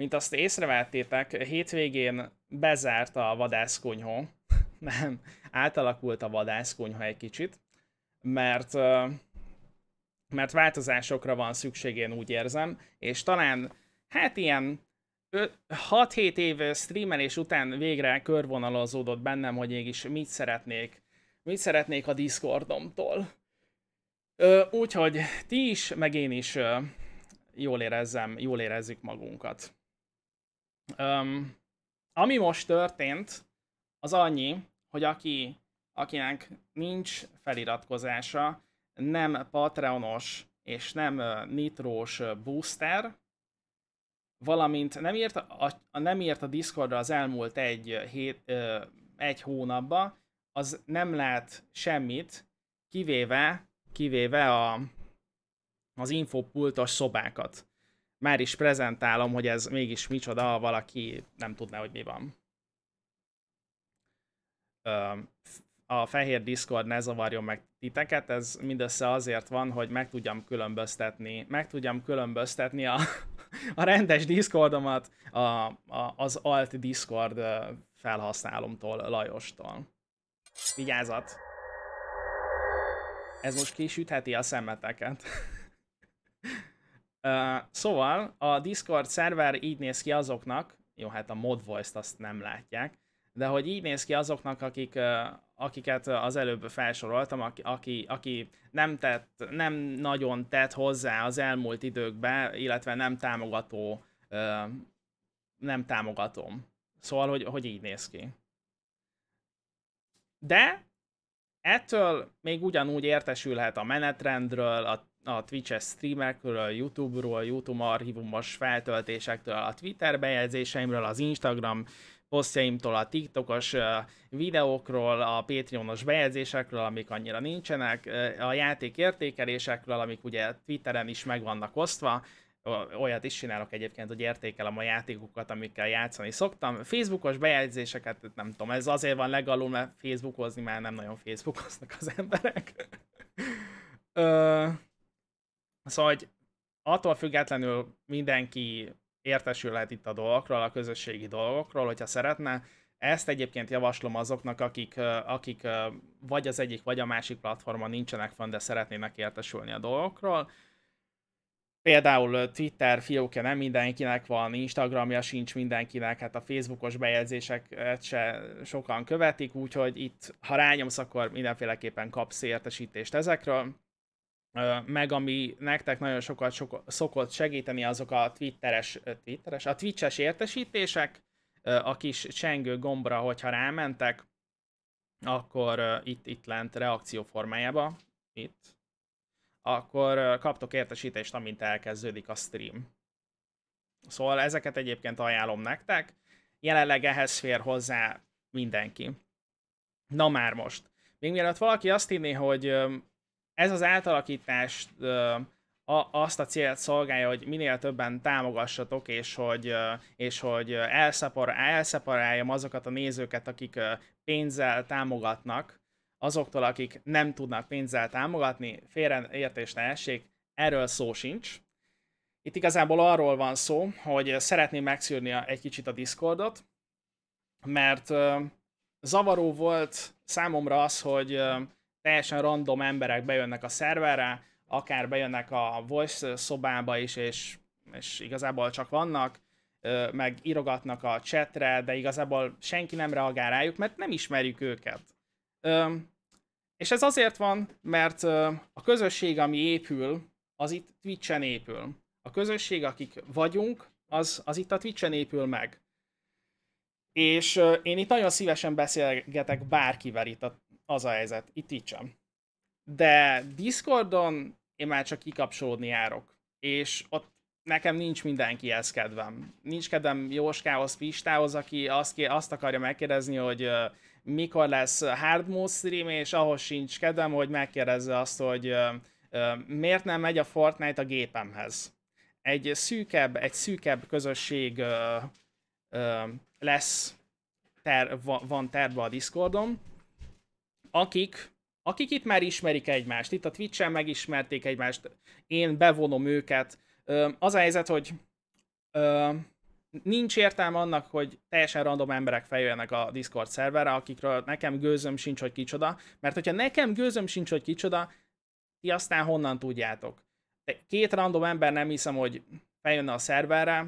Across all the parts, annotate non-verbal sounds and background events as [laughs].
Mint azt észrevettétek, hétvégén bezárt a vadászkonyhó. [laughs] Nem, átalakult a vadászkonyha egy kicsit, mert, mert változásokra van szükség, én úgy érzem, és talán, hát ilyen 6-7 év streamelés után végre körvonalazódott bennem, hogy mégis mit szeretnék, mit szeretnék a Discordomtól. Úgyhogy ti is, meg én is jól érezzem, jól érezzük magunkat. Um, ami most történt, az annyi, hogy aki, akinek nincs feliratkozása, nem Patreonos és nem Nitrós booster, valamint nem írt a, a, nem írt a Discordra az elmúlt egy, hét, ö, egy hónapba, az nem lát semmit, kivéve, kivéve a, az infopultos szobákat már is prezentálom, hogy ez mégis micsoda, ha valaki nem tudná, hogy mi van. A fehér Discord ne zavarjon meg titeket, ez mindössze azért van, hogy meg tudjam különböztetni, meg tudjam különböztetni a, [laughs] a rendes Discordomat a, a, az alt Discord felhasználomtól, Lajostól. Vigyázat! Ez most kisütheti a szemeteket. [laughs] Uh, szóval a Discord szerver így néz ki azoknak, jó, hát a mod voice-t azt nem látják, de hogy így néz ki azoknak, akik, uh, akiket az előbb felsoroltam, aki, aki, aki nem, tett, nem nagyon tett hozzá az elmúlt időkben, illetve nem támogató, uh, nem támogatom. Szóval, hogy, hogy így néz ki. De ettől még ugyanúgy értesülhet a menetrendről, a a Twitch-es streamekről, a YouTube-ról, a YouTube archívumos feltöltésektől, a Twitter bejegyzéseimről, az Instagram posztjaimtól, a TikTokos videókról, a Patreonos bejegyzésekről, amik annyira nincsenek, a játék értékelésekről, amik ugye Twitteren is meg vannak osztva, olyat is csinálok egyébként, hogy értékelem a játékokat, amikkel játszani szoktam. Facebookos bejegyzéseket, nem tudom, ez azért van legalul, mert Facebookozni már nem nagyon Facebookoznak az emberek. [laughs] Szóval, hogy attól függetlenül mindenki értesülhet itt a dolgokról, a közösségi dolgokról, hogyha szeretne. Ezt egyébként javaslom azoknak, akik, akik vagy az egyik, vagy a másik platformon nincsenek fönn, de szeretnének értesülni a dolgokról. Például Twitter fiókja nem mindenkinek van, Instagramja sincs mindenkinek, hát a Facebookos bejegyzéseket se sokan követik, úgyhogy itt, ha rányomsz, akkor mindenféleképpen kapsz értesítést ezekről meg ami nektek nagyon sokat sok, szokott segíteni, azok a twitteres, twitteres a twitches értesítések, a kis csengő gombra, hogyha rámentek, akkor itt, itt lent reakció formájába, itt, akkor kaptok értesítést, amint elkezdődik a stream. Szóval ezeket egyébként ajánlom nektek, jelenleg ehhez fér hozzá mindenki. Na már most. Még mielőtt valaki azt hinné, hogy ez az átalakítás a, azt a célt szolgálja, hogy minél többen támogassatok, és hogy, és hogy elszapor, elszaporáljam azokat a nézőket, akik pénzzel támogatnak, azoktól, akik nem tudnak pénzzel támogatni, félreértés ne essék, erről szó sincs. Itt igazából arról van szó, hogy szeretném megszűrni egy kicsit a Discordot, mert zavaró volt számomra az, hogy teljesen random emberek bejönnek a szerverre, akár bejönnek a voice szobába is, és, és igazából csak vannak, meg írogatnak a chatre, de igazából senki nem reagál rájuk, mert nem ismerjük őket. És ez azért van, mert a közösség, ami épül, az itt Twitch-en épül. A közösség, akik vagyunk, az, az itt a Twitch-en épül meg. És én itt nagyon szívesen beszélgetek bárkivel itt a az a helyzet, itt így sem. De Discordon én már csak kikapcsolódni járok, és ott nekem nincs mindenkihez kedvem. Nincs kedvem Jóskához, Pistához, aki azt, ké- azt akarja megkérdezni, hogy uh, mikor lesz hard mode stream, és ahhoz sincs kedvem, hogy megkérdezze azt, hogy uh, uh, miért nem megy a Fortnite a gépemhez. Egy szűkebb, egy szűkebb közösség uh, uh, lesz, ter- va- van terve a Discordon, akik, akik itt már ismerik egymást, itt a Twitch-en megismerték egymást, én bevonom őket. Az a helyzet, hogy nincs értelme annak, hogy teljesen random emberek feljöjjenek a Discord szerverre, akikről nekem gőzöm sincs, hogy kicsoda, mert hogyha nekem gőzöm sincs, hogy kicsoda, ti aztán honnan tudjátok? Két random ember nem hiszem, hogy feljönne a szerverre,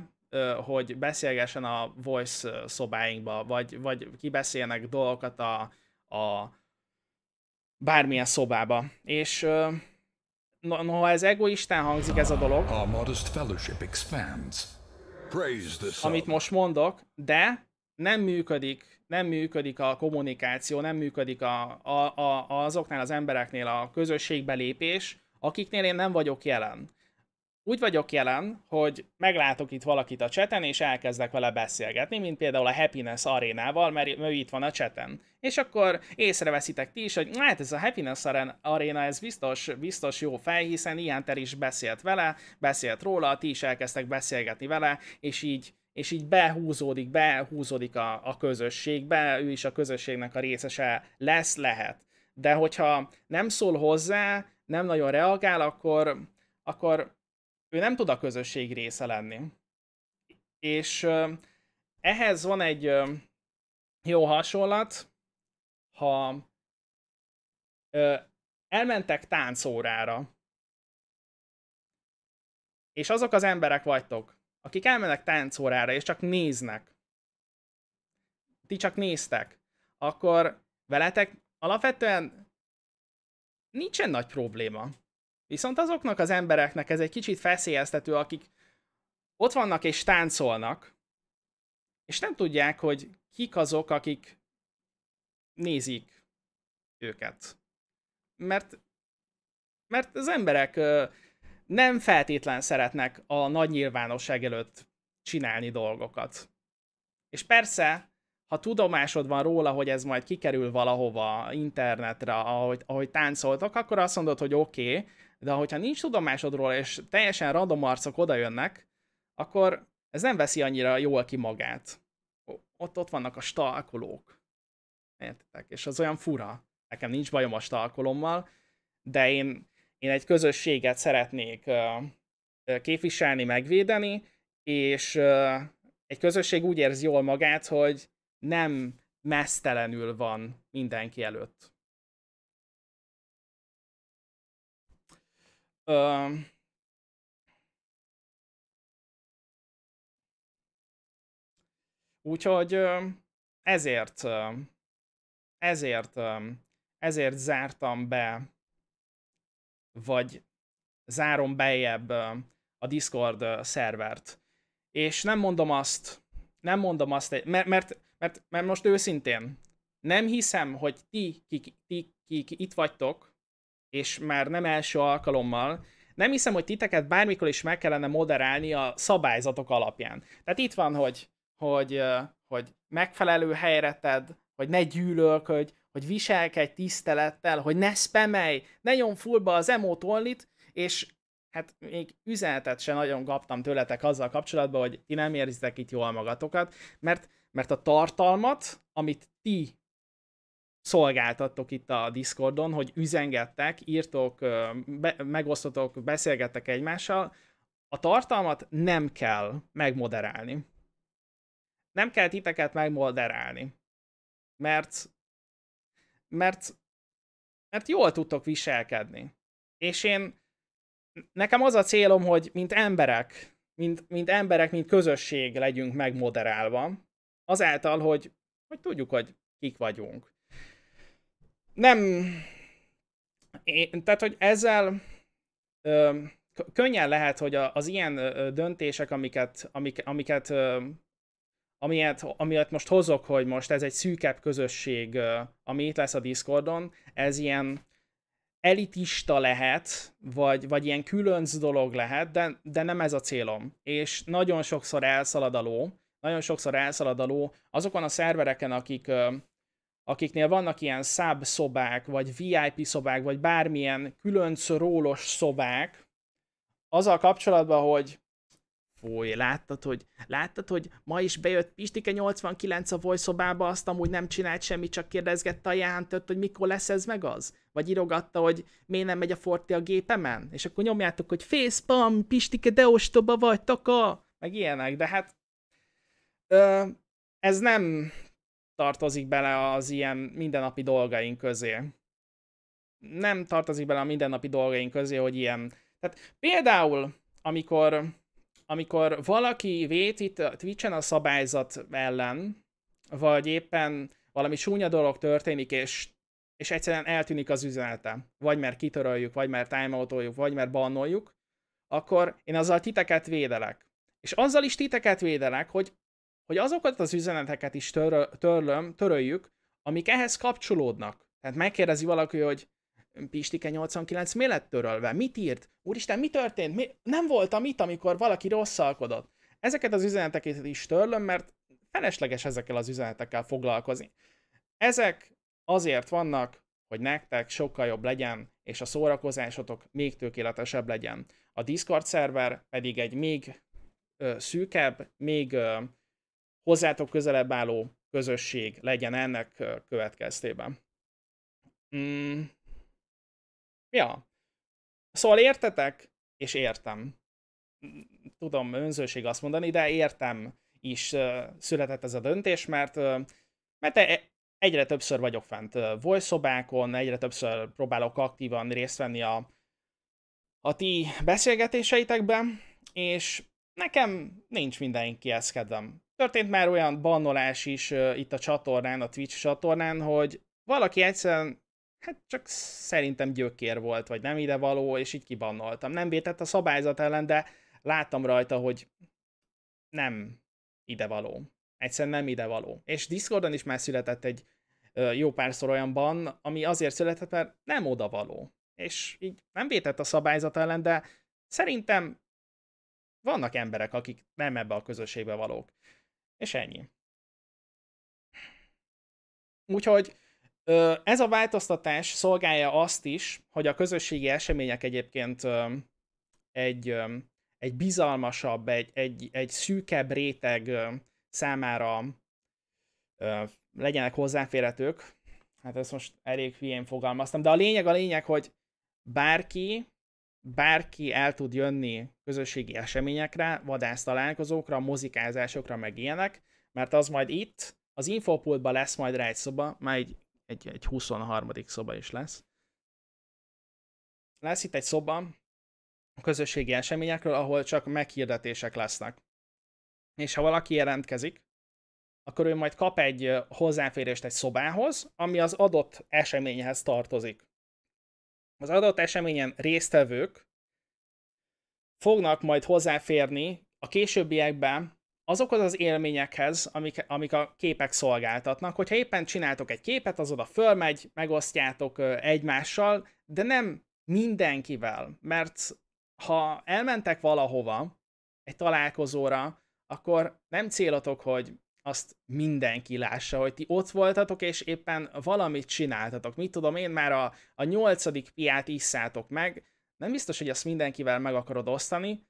hogy beszélgessen a voice szobáinkba, vagy, vagy kibeszélnek dolgokat a, a bármilyen szobába. És noha no, ez egoistán hangzik ez a dolog, amit most mondok, de nem működik, nem működik a kommunikáció, nem működik a, a, a, azoknál az embereknél a közösségbelépés, akiknél én nem vagyok jelen úgy vagyok jelen, hogy meglátok itt valakit a cseten, és elkezdek vele beszélgetni, mint például a Happiness arénával, mert ő itt van a cseten. És akkor észreveszitek ti is, hogy hát ez a Happiness aréna, ez biztos, biztos jó fej, hiszen ilyen ter is beszélt vele, beszélt róla, ti is elkezdtek beszélgetni vele, és így és így behúzódik, behúzódik a, a közösségbe, ő is a közösségnek a részese lesz, lehet. De hogyha nem szól hozzá, nem nagyon reagál, akkor, akkor ő nem tud a közösség része lenni. És ehhez van egy jó hasonlat, ha elmentek táncórára, és azok az emberek vagytok, akik elmennek táncórára, és csak néznek, ti csak néztek, akkor veletek alapvetően nincsen nagy probléma. Viszont azoknak az embereknek ez egy kicsit feszélyeztető, akik ott vannak és táncolnak, és nem tudják, hogy kik azok, akik nézik őket. Mert, mert az emberek nem feltétlen szeretnek a nagy nyilvánosság előtt csinálni dolgokat. És persze, ha tudomásod van róla, hogy ez majd kikerül valahova internetre, ahogy, ahogy táncoltok, akkor azt mondod, hogy oké, okay, de hogyha nincs tudomásodról, és teljesen random arcok odajönnek, akkor ez nem veszi annyira jól ki magát. Ott ott vannak a stalkolók. Értitek? És az olyan fura. Nekem nincs bajom a stalkolommal, de én, én egy közösséget szeretnék képviselni, megvédeni, és egy közösség úgy érzi jól magát, hogy nem mesztelenül van mindenki előtt. úgyhogy ezért, ezért, ezért zártam be, vagy zárom bejebb a Discord szervert. És nem mondom azt, nem mondom azt, mert, mert, mert, mert most őszintén, nem hiszem, hogy ti, kik, ti, kik itt vagytok, és már nem első alkalommal, nem hiszem, hogy titeket bármikor is meg kellene moderálni a szabályzatok alapján. Tehát itt van, hogy, hogy, hogy megfelelő helyre tedd, hogy ne gyűlölködj, hogy viselkedj tisztelettel, hogy ne spamelj, ne nyom fullba az emót onlit, és hát még üzenetet sem nagyon kaptam tőletek azzal kapcsolatban, hogy ti nem érzitek itt jól magatokat, mert, mert a tartalmat, amit ti szolgáltattok itt a Discordon, hogy üzengettek, írtok, be, megosztotok, beszélgettek egymással, a tartalmat nem kell megmoderálni. Nem kell titeket megmoderálni. Mert, mert, mert jól tudtok viselkedni. És én, nekem az a célom, hogy mint emberek, mint, mint emberek, mint közösség legyünk megmoderálva, azáltal, hogy, hogy tudjuk, hogy kik vagyunk nem... Én, tehát, hogy ezzel ö, könnyen lehet, hogy az ilyen döntések, amiket, amik, amiket ö, amilyet, amilyet most hozok, hogy most ez egy szűkebb közösség, ami itt lesz a Discordon, ez ilyen elitista lehet, vagy, vagy ilyen különc dolog lehet, de, de nem ez a célom. És nagyon sokszor elszalad a ló, nagyon sokszor elszalad a ló azokon a szervereken, akik akiknél vannak ilyen sub szobák, vagy VIP szobák, vagy bármilyen különc rólos szobák, azzal kapcsolatban, hogy fúj, láttad, hogy, láttad, hogy ma is bejött Pistike 89 a voly szobába, azt amúgy nem csinált semmit, csak kérdezgette a jántört, hogy mikor lesz ez meg az? Vagy irogatta, hogy miért nem megy a Forti a gépemen? És akkor nyomjátok, hogy facepam, Pistike, de ostoba vagy, taka! Meg ilyenek, de hát ö, ez nem tartozik bele az ilyen mindennapi dolgaink közé. Nem tartozik bele a mindennapi dolgaink közé, hogy ilyen. Tehát például, amikor, amikor valaki itt a Twitch-en a szabályzat ellen, vagy éppen valami súnya dolog történik, és, és egyszerűen eltűnik az üzenete, vagy mert kitöröljük, vagy mert timeoutoljuk, vagy mert bannoljuk, akkor én azzal titeket védelek. És azzal is titeket védelek, hogy hogy azokat az üzeneteket is törö, törlöm, töröljük, amik ehhez kapcsolódnak. Tehát megkérdezi valaki, hogy Pistike 89 mi lett törölve? Mit írt? Úristen, mi történt? Mi? Nem voltam itt, amikor valaki rosszalkodott. Ezeket az üzeneteket is törlöm, mert felesleges ezekkel az üzenetekkel foglalkozni. Ezek azért vannak, hogy nektek sokkal jobb legyen, és a szórakozásotok még tökéletesebb legyen. A Discord szerver pedig egy még ö, szűkebb, még ö, hozzátok közelebb álló közösség legyen ennek következtében. Mm. Ja. Szóval értetek, és értem. Tudom, önzőség azt mondani, de értem is született ez a döntés, mert, mert e-, egyre többször vagyok fent voice-szobákon, egyre többször próbálok aktívan részt venni a, a ti beszélgetéseitekben, és nekem nincs ezt kedvem történt már olyan bannolás is uh, itt a csatornán, a Twitch csatornán, hogy valaki egyszerűen hát csak szerintem gyökér volt, vagy nem ide való, és így kibannoltam. Nem vétett a szabályzat ellen, de láttam rajta, hogy nem ide való. Egyszerűen nem ide való. És Discordon is már született egy jó párszor olyan ban, ami azért született, mert nem oda való. És így nem vétett a szabályzat ellen, de szerintem vannak emberek, akik nem ebbe a közösségbe valók. És ennyi. Úgyhogy ez a változtatás szolgálja azt is, hogy a közösségi események egyébként egy, egy bizalmasabb, egy, egy, egy szűkebb réteg számára legyenek hozzáférhetők. Hát ezt most elég hülyén fogalmaztam, de a lényeg a lényeg, hogy bárki bárki el tud jönni közösségi eseményekre, vadász találkozókra, mozikázásokra, meg ilyenek, mert az majd itt, az infopultban lesz majd rá egy szoba, már egy, egy, egy 23. szoba is lesz. Lesz itt egy szoba a közösségi eseményekről, ahol csak meghirdetések lesznek. És ha valaki jelentkezik, akkor ő majd kap egy hozzáférést egy szobához, ami az adott eseményhez tartozik az adott eseményen résztvevők fognak majd hozzáférni a későbbiekben azokhoz az élményekhez, amik, amik a képek szolgáltatnak. Hogyha éppen csináltok egy képet, az oda fölmegy, megosztjátok egymással, de nem mindenkivel, mert ha elmentek valahova, egy találkozóra, akkor nem célotok, hogy azt mindenki lássa, hogy ti ott voltatok, és éppen valamit csináltatok. Mit tudom én, már a, a nyolcadik piát isszátok meg, nem biztos, hogy azt mindenkivel meg akarod osztani,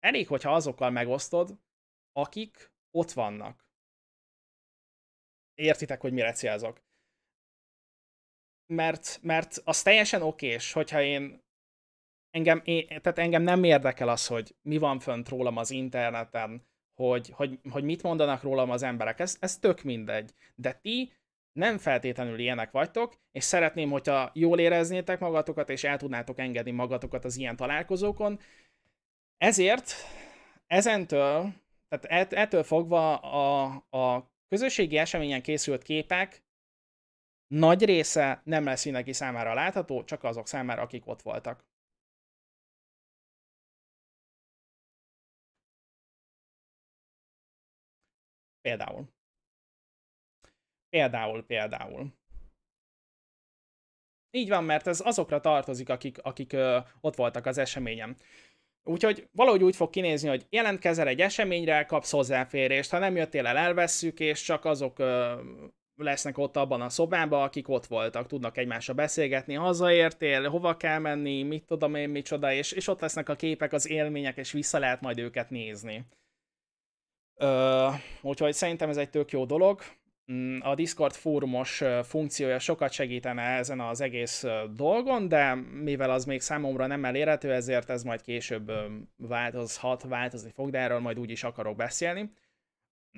elég, hogyha azokkal megosztod, akik ott vannak. Értitek, hogy mire célzok. Mert, mert az teljesen okés, hogyha én engem, én, tehát engem nem érdekel az, hogy mi van fönt rólam az interneten, hogy, hogy, hogy mit mondanak rólam az emberek, ez, ez tök mindegy. De ti nem feltétlenül ilyenek vagytok, és szeretném, hogyha jól éreznétek magatokat, és el tudnátok engedni magatokat az ilyen találkozókon. Ezért ezentől, tehát ettől fogva a, a közösségi eseményen készült képek nagy része nem lesz mindenki számára látható, csak azok számára, akik ott voltak. Például. Például, például. Így van, mert ez azokra tartozik, akik, akik ö, ott voltak az eseményen. Úgyhogy valahogy úgy fog kinézni, hogy jelentkezel egy eseményre, kapsz hozzáférést, ha nem jöttél el, elvesszük, és csak azok ö, lesznek ott abban a szobában, akik ott voltak, tudnak egymással beszélgetni, hazaértél, hova kell menni, mit tudom én, micsoda, és, és ott lesznek a képek, az élmények, és vissza lehet majd őket nézni. Uh, úgyhogy szerintem ez egy tök jó dolog. Mm, a Discord fórumos funkciója sokat segítene ezen az egész dolgon, de mivel az még számomra nem elérhető, ezért ez majd később változhat, változni fog, de erről majd úgy is akarok beszélni.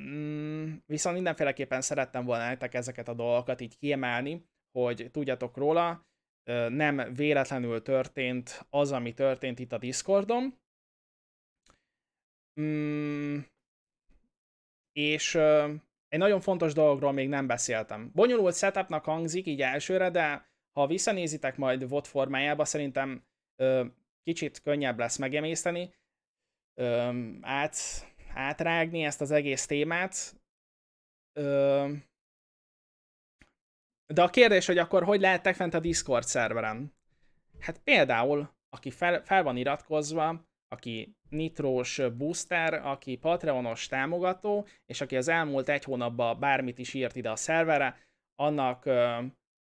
Mm, viszont mindenféleképpen szerettem volna nektek ezeket a dolgokat így kiemelni, hogy tudjatok róla, nem véletlenül történt az, ami történt itt a Discordon. Mm, és uh, egy nagyon fontos dologról még nem beszéltem. Bonyolult setupnak hangzik így elsőre, de ha visszanézitek majd VOD formájába, szerintem uh, kicsit könnyebb lesz megemészteni, uh, át, átrágni ezt az egész témát. Uh, de a kérdés, hogy akkor hogy lehettek fent a Discord szerveren? Hát például, aki fel, fel van iratkozva, aki nitrós booster, aki Patreonos támogató, és aki az elmúlt egy hónapban bármit is írt ide a szerverre, annak,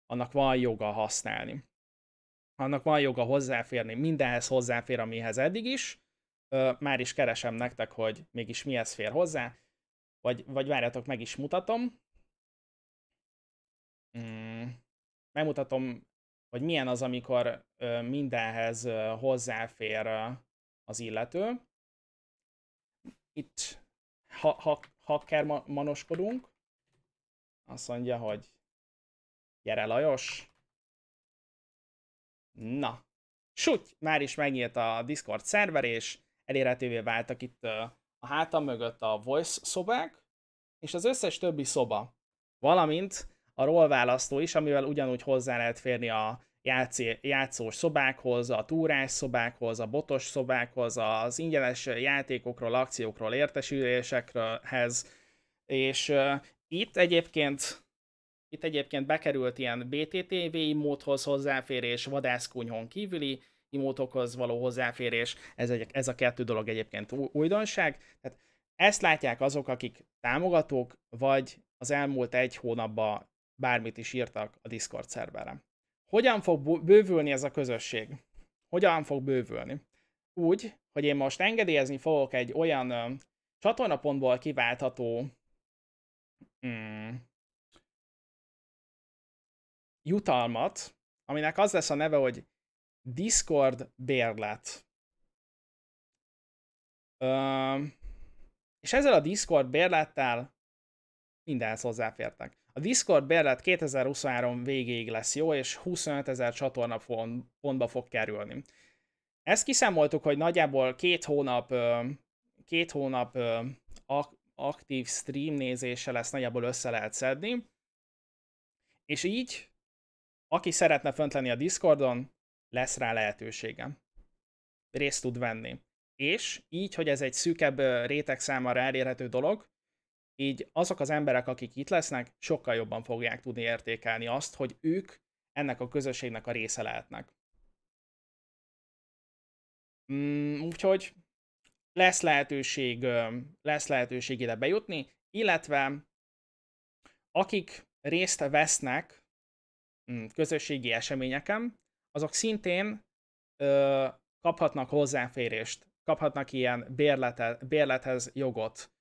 annak van joga használni. Annak van joga hozzáférni, mindenhez hozzáfér, amihez eddig is. Már is keresem nektek, hogy mégis mihez fér hozzá, vagy, vagy várjatok, meg is mutatom. Mm, megmutatom, hogy milyen az, amikor mindenhez hozzáfér az illető. Itt, ha, ha ha hacker manoskodunk, azt mondja, hogy gyere Lajos. Na, Sutty már is megnyílt a Discord szerver, és elérhetővé váltak itt a hátam mögött a voice szobák, és az összes többi szoba, valamint a roll választó is, amivel ugyanúgy hozzá lehet férni a játszé, játszós szobákhoz, a túrás szobákhoz, a botos szobákhoz, az ingyenes játékokról, akciókról, értesülésekhez, és uh, itt egyébként itt egyébként bekerült ilyen BTTV imóthoz hozzáférés, vadászkunyhon kívüli imótokhoz való hozzáférés, ez, egy, ez a kettő dolog egyébként újdonság. Tehát ezt látják azok, akik támogatók, vagy az elmúlt egy hónapban bármit is írtak a Discord szerverem. Hogyan fog bővülni ez a közösség? Hogyan fog bővülni? Úgy, hogy én most engedélyezni fogok egy olyan ö, csatornapontból kiváltható mm, jutalmat, aminek az lesz a neve, hogy Discord bérlet. Ö, és ezzel a Discord bérlettel mindenhez hozzáfértek. A Discord bérlet 2023 végéig lesz jó, és 25 ezer csatorna pontba fog kerülni. Ezt kiszámoltuk, hogy nagyjából két hónap, két hónap aktív stream nézése lesz, nagyjából össze lehet szedni. És így, aki szeretne fönt lenni a Discordon, lesz rá lehetőségem. Részt tud venni. És így, hogy ez egy szűkebb réteg számára elérhető dolog, így azok az emberek, akik itt lesznek, sokkal jobban fogják tudni értékelni azt, hogy ők ennek a közösségnek a része lehetnek. Mm, úgyhogy lesz lehetőség, lesz lehetőség ide bejutni, illetve akik részt vesznek mm, közösségi eseményeken, azok szintén ö, kaphatnak hozzáférést, kaphatnak ilyen bérlete, bérlethez jogot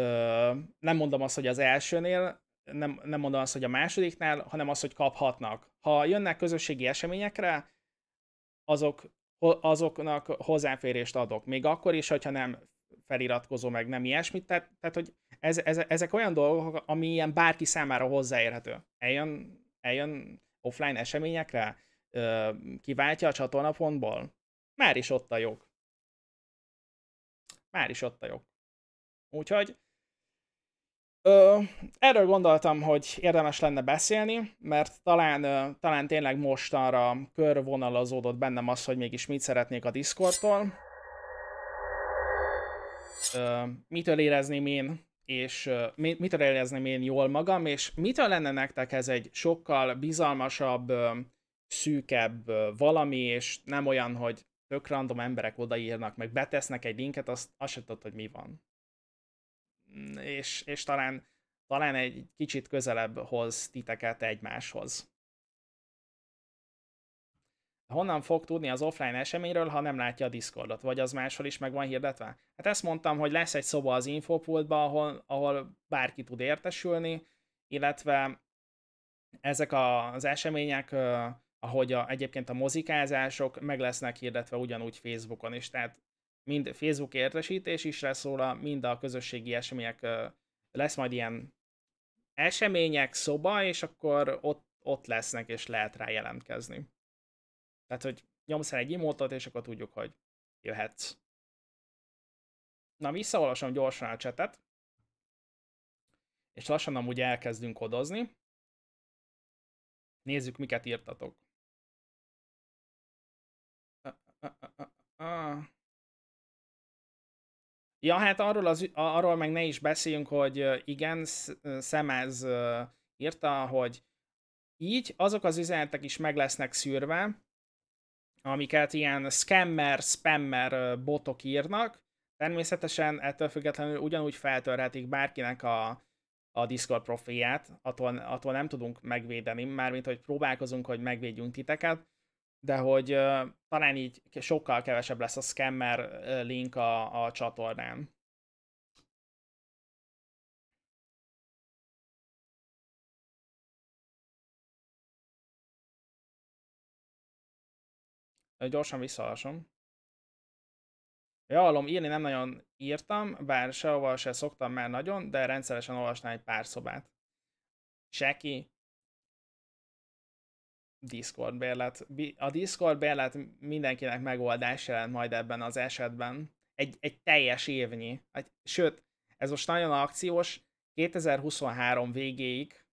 ö, nem mondom azt, hogy az elsőnél, nem, nem mondom azt, hogy a másodiknál, hanem azt, hogy kaphatnak. Ha jönnek közösségi eseményekre, azok, azoknak hozzáférést adok. Még akkor is, hogyha nem feliratkozó, meg nem ilyesmit. Tehát, tehát hogy ez, ez, ezek olyan dolgok, ami ilyen bárki számára hozzáérhető. Eljön, eljön offline eseményekre, ö, kiváltja a csatornapontból. Már is ott a jog. Már is ott a jog. Úgyhogy Ö, erről gondoltam, hogy érdemes lenne beszélni, mert talán, ö, talán tényleg mostanra körvonalazódott bennem az, hogy mégis mit szeretnék a Discordtól, ö, mitől érezném én, és ö, mitől érezném én jól magam, és mitől lenne nektek ez egy sokkal bizalmasabb, ö, szűkebb ö, valami, és nem olyan, hogy tök random emberek odaírnak, meg betesznek egy linket, azt, azt sem tudod, hogy mi van és, és talán, talán egy kicsit közelebb hoz titeket egymáshoz. Honnan fog tudni az offline eseményről, ha nem látja a Discordot? Vagy az máshol is meg van hirdetve? Hát ezt mondtam, hogy lesz egy szoba az infopultban, ahol, ahol bárki tud értesülni, illetve ezek a, az események, ahogy a, egyébként a mozikázások, meg lesznek hirdetve ugyanúgy Facebookon is, tehát mind Facebook értesítés is lesz róla, mind a közösségi események, lesz majd ilyen események, szoba, és akkor ott, ott lesznek, és lehet rá jelentkezni. Tehát, hogy nyomsz el egy imótot, és akkor tudjuk, hogy jöhetsz. Na, visszaolvasom gyorsan a csetet, és lassan amúgy elkezdünk kodozni. Nézzük, miket írtatok. Uh, uh, uh, uh, uh. Ja, hát arról, az, arról meg ne is beszéljünk, hogy igen, Szemez írta, hogy így azok az üzenetek is meg lesznek szűrve, amiket ilyen scammer, spammer botok írnak. Természetesen ettől függetlenül ugyanúgy feltörhetik bárkinek a, a Discord profilját, attól, attól nem tudunk megvédeni, mármint hogy próbálkozunk, hogy megvédjünk titeket, de hogy uh, talán így sokkal kevesebb lesz a scammer link a, a csatornán. Gyorsan visszaolvasom. Jallom, írni nem nagyon írtam, bár sehova se szoktam már nagyon, de rendszeresen olvasnám egy pár szobát. Seki, Discord bérlet. A Discord bérlet mindenkinek megoldás jelent majd ebben az esetben. Egy, egy teljes évnyi. Egy, sőt, ez most nagyon akciós. 2023 végéig,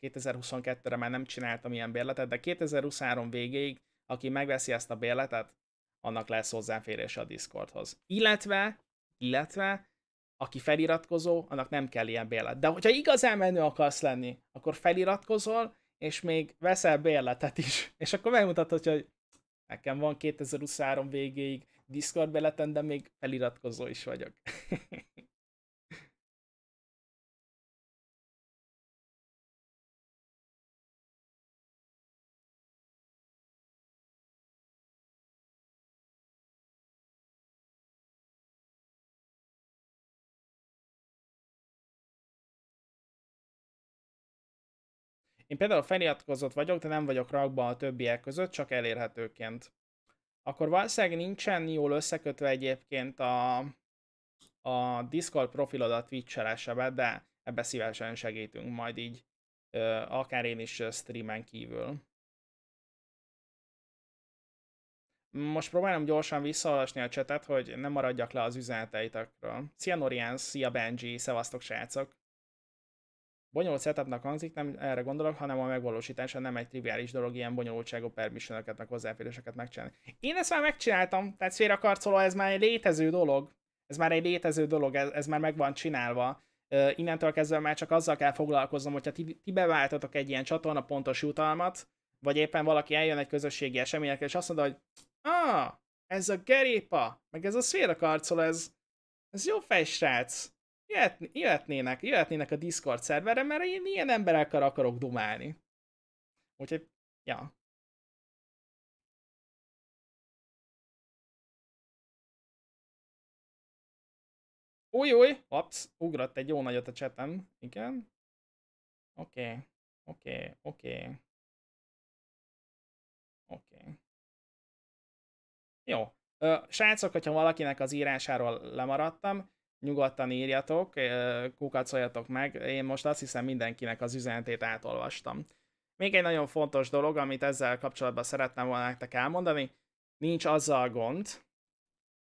2022-re már nem csináltam ilyen bérletet, de 2023 végéig, aki megveszi ezt a bérletet, annak lesz hozzáférése a Discordhoz. Illetve, illetve, aki feliratkozó, annak nem kell ilyen bérlet. De hogyha igazán menő akarsz lenni, akkor feliratkozol, és még veszel bérletet is. [laughs] És akkor megmutatod, hogy nekem van 2023 végéig Discord bérletem, de még feliratkozó is vagyok. [laughs] Én például feliratkozott vagyok, de nem vagyok rakban a többiek között, csak elérhetőként. Akkor valószínűleg nincsen jól összekötve egyébként a, a Discord profilodat twitch de ebbe szívesen segítünk majd így, akár én is streamen kívül. Most próbálom gyorsan visszaolvasni a csetet, hogy nem maradjak le az üzeneteitekről. Szia Norian, szia Benji, szevasztok srácok! bonyolult setupnak hangzik, nem erre gondolok, hanem a megvalósítása nem egy triviális dolog, ilyen bonyolultságú permissionöket, meg hozzáféréseket megcsinálni. Én ezt már megcsináltam, tehát szférakarcoló ez már egy létező dolog, ez már egy létező dolog, ez, ez már meg van csinálva. Uh, innentől kezdve már csak azzal kell foglalkoznom, hogyha ti, ti beváltatok egy ilyen csatorna pontos jutalmat, vagy éppen valaki eljön egy közösségi eseményekre, és azt mondja, hogy ah, ez a gerépa, meg ez a szférakarcoló, ez, ez jó fejsrác, jöhet, jöhetnének, jöhetnének a Discord szerverre, mert én ilyen emberekkel akarok dumálni. Úgyhogy, ja, Új, új, apsz, ugrott egy jó nagyot a csetem. Igen. Oké, oké, oké. Oké. Jó. Ö, srácok, hogyha valakinek az írásáról lemaradtam, nyugodtan írjatok, kukacoljatok meg, én most azt hiszem mindenkinek az üzenetét átolvastam. Még egy nagyon fontos dolog, amit ezzel kapcsolatban szeretném volna nektek elmondani, nincs azzal gond,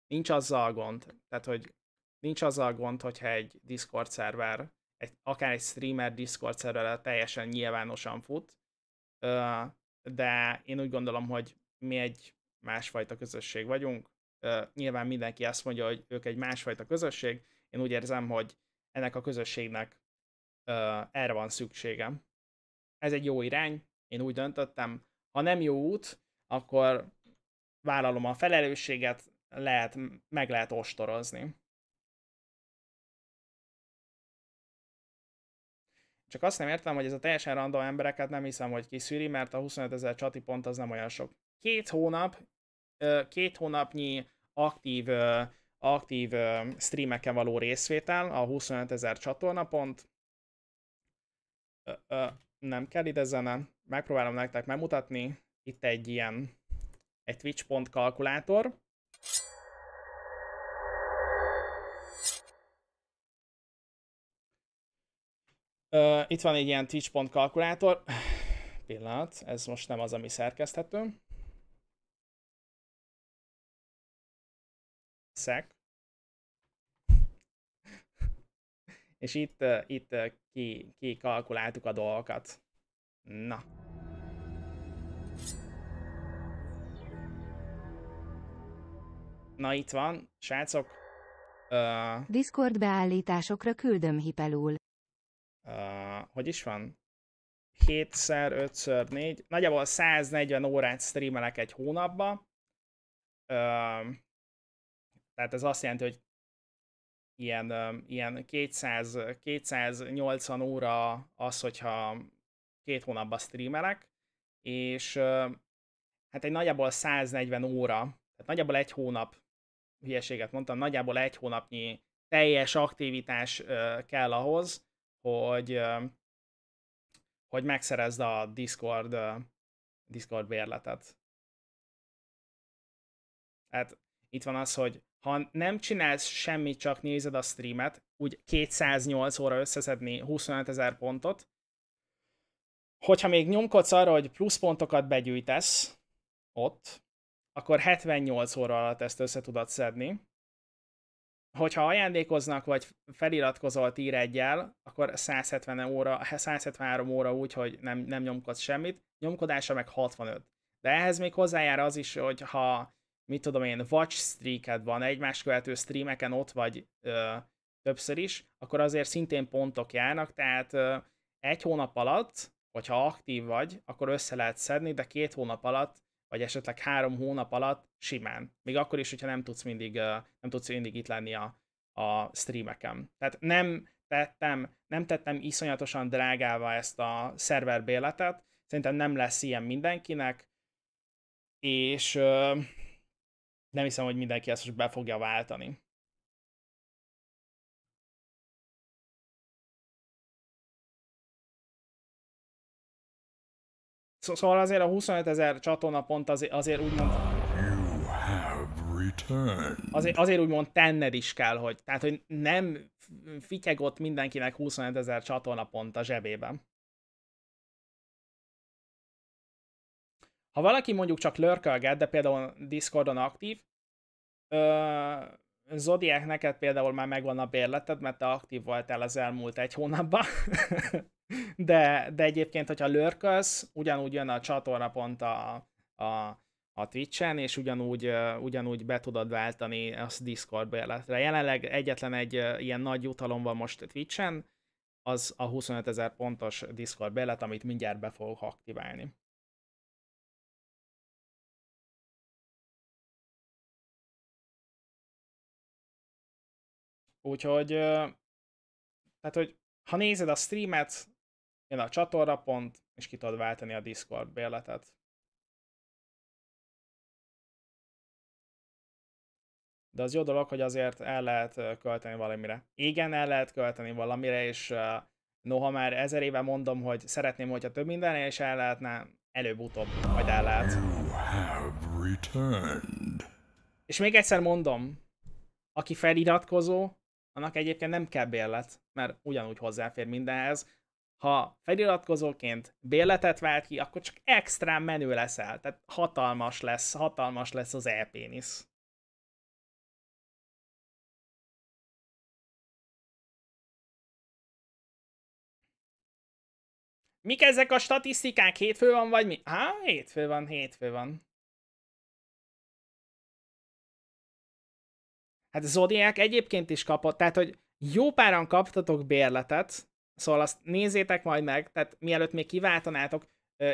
nincs azzal gond, tehát hogy nincs azzal gond, hogyha egy Discord szerver, egy, akár egy streamer Discord szerver teljesen nyilvánosan fut, de én úgy gondolom, hogy mi egy másfajta közösség vagyunk, Nyilván mindenki azt mondja, hogy ők egy másfajta közösség. Én úgy érzem, hogy ennek a közösségnek erre van szükségem. Ez egy jó irány, én úgy döntöttem. Ha nem jó út, akkor vállalom a felelősséget, lehet, meg lehet ostorozni. Csak azt nem értem, hogy ez a teljesen random embereket nem hiszem, hogy kiszűri, mert a 25 ezer csati pont az nem olyan sok. Két hónap, két hónapnyi aktív, aktív streameken való részvétel, a 25 ezer csatornapont. Nem kell ide zene, megpróbálom nektek megmutatni. Itt egy ilyen, egy Twitch pont kalkulátor. Itt van egy ilyen Twitch pont kalkulátor. Pillanat, ez most nem az, ami szerkeszthető. leszek. [laughs] És itt, itt ki, ki kalkuláltuk a dolgokat. Na. Na itt van, srácok. Uh, Discord beállításokra küldöm hipelul. Uh, hogy is van? 7 x 5 x 4, nagyjából 140 órát streamelek egy hónapba. Uh, tehát ez azt jelenti, hogy ilyen, ilyen 200, 280 óra az, hogyha két hónapban streamelek, és hát egy nagyjából 140 óra, tehát nagyjából egy hónap, hülyeséget mondtam, nagyjából egy hónapnyi teljes aktivitás kell ahhoz, hogy, hogy megszerezd a Discord, Discord bérletet. Tehát itt van az, hogy ha nem csinálsz semmit, csak nézed a streamet, úgy 208 óra összeszedni 25 ezer pontot, hogyha még nyomkodsz arra, hogy pluszpontokat begyűjtesz ott, akkor 78 óra alatt ezt össze tudod szedni. Hogyha ajándékoznak, vagy feliratkozol ír egyel, akkor 170 óra, 173 óra úgy, hogy nem, nem nyomkodsz semmit, nyomkodása meg 65. De ehhez még hozzájár az is, hogy ha mit tudom én, watch streaked van, egymás követő streameken ott vagy ö, többször is, akkor azért szintén pontok járnak, tehát ö, egy hónap alatt, hogyha aktív vagy, akkor össze lehet szedni, de két hónap alatt, vagy esetleg három hónap alatt simán. Még akkor is, hogyha nem tudsz mindig, ö, nem tudsz mindig itt lenni a, a streameken. Tehát nem tettem, nem tettem iszonyatosan drágává ezt a szerverbéletet, szerintem nem lesz ilyen mindenkinek, és ö, nem hiszem, hogy mindenki ezt most be fogja váltani. Szóval azért a 25 ezer csatornapont azért, azért úgymond... Azért, azért úgymond tenned is kell, hogy... Tehát, hogy nem fityeg ott mindenkinek 25 ezer csatornapont a zsebében. Ha valaki mondjuk csak lörkölget, de például Discordon aktív, ö, Zodiac, neked például már megvan a bérleted, mert te aktív voltál az elmúlt egy hónapban, [laughs] de, de egyébként, hogyha lörkölsz, ugyanúgy jön a csatorna pont a, a, a Twitch-en, és ugyanúgy, ugyanúgy be tudod váltani azt Discord bérletre. Jelenleg egyetlen egy ilyen nagy jutalom van most Twitch-en, az a 25 ezer pontos Discord bérlet, amit mindjárt be fogok aktiválni. Úgyhogy, tehát, hogy ha nézed a streamet, jön a csatorna pont, és ki tudod váltani a Discord bérletet. De az jó dolog, hogy azért el lehet költeni valamire. Igen, el lehet költeni valamire, és noha már ezer éve mondom, hogy szeretném, hogyha több minden, és el lehetne, előbb-utóbb majd el lehet. És még egyszer mondom, aki feliratkozó, annak egyébként nem kell bérlet, mert ugyanúgy hozzáfér mindenhez. Ha feliratkozóként bérletet vált ki, akkor csak extra menő leszel, tehát hatalmas lesz, hatalmas lesz az e-pénisz. Mik ezek a statisztikák? Hétfő van, vagy mi? Há, hétfő van, hétfő van. Hát a Zodiac egyébként is kapott, tehát hogy jó páran kaptatok bérletet, szóval azt nézzétek majd meg, tehát mielőtt még kiváltanátok,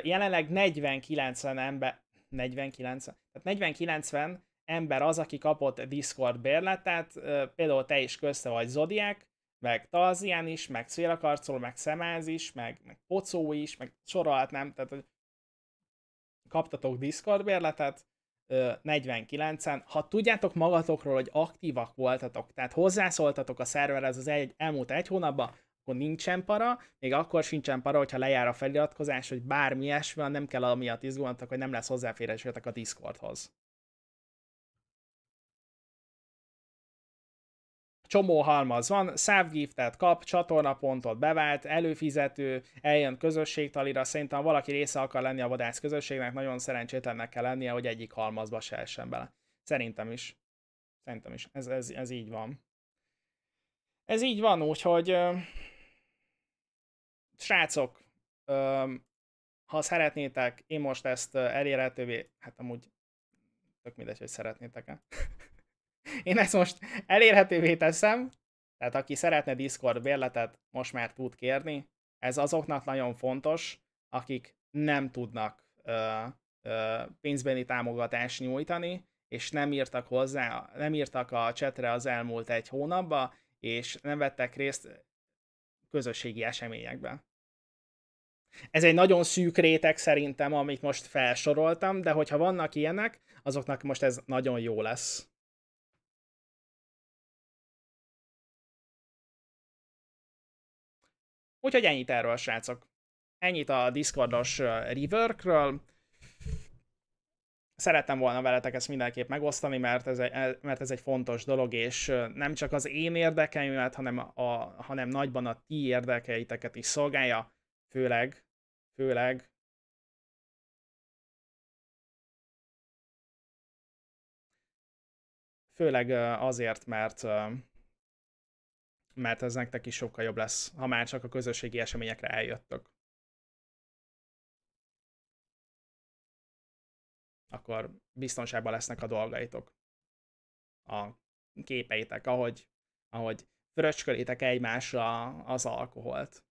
jelenleg 40-90 ember, 49, tehát 40-90 ember az, aki kapott Discord bérletet, például te is közte vagy Zodiac, meg Talzian is, meg Szélakarcol, meg Szemáz is, meg, meg Pocó is, meg sorolhatnám, tehát hogy kaptatok Discord bérletet, 49-en. Ha tudjátok magatokról, hogy aktívak voltatok, tehát hozzászóltatok a szerverhez az egy, elmúlt egy hónapban, akkor nincsen para, még akkor sincsen para, hogyha lejár a feliratkozás, hogy bármi ilyesmi, nem kell amiatt izgulnatok, hogy nem lesz hozzáférésetek a Discordhoz. csomó halmaz van, sávgiftet kap, csatornapontot bevált, előfizető, eljön közösségtalira, szerintem valaki része akar lenni a vadász közösségnek, nagyon szerencsétlennek kell lennie, hogy egyik halmazba se essen bele. Szerintem is. Szerintem is. Ez, ez, ez így van. Ez így van, úgyhogy srácok, ha szeretnétek, én most ezt elérhetővé, hát amúgy tök mindegy, hogy szeretnétek-e. [laughs] Én ezt most elérhetővé teszem, tehát aki szeretne Discord bérletet, most már tud kérni. Ez azoknak nagyon fontos, akik nem tudnak ö, ö, pénzbeni támogatást nyújtani, és nem írtak hozzá, nem írtak a csetre az elmúlt egy hónapba, és nem vettek részt közösségi eseményekben. Ez egy nagyon szűk réteg szerintem, amit most felsoroltam, de hogyha vannak ilyenek, azoknak most ez nagyon jó lesz. Úgyhogy ennyit erről, srácok. Ennyit a Discordos reworkről. Szerettem volna veletek ezt mindenképp megosztani, mert ez, egy, e, mert ez egy fontos dolog, és nem csak az én érdekeimet, hanem, a, hanem nagyban a ti érdekeiteket is szolgálja, főleg, főleg főleg azért, mert mert ez nektek is sokkal jobb lesz, ha már csak a közösségi eseményekre eljöttök. Akkor biztonságban lesznek a dolgaitok. A képeitek, ahogy, ahogy fröcskölitek egymásra az alkoholt.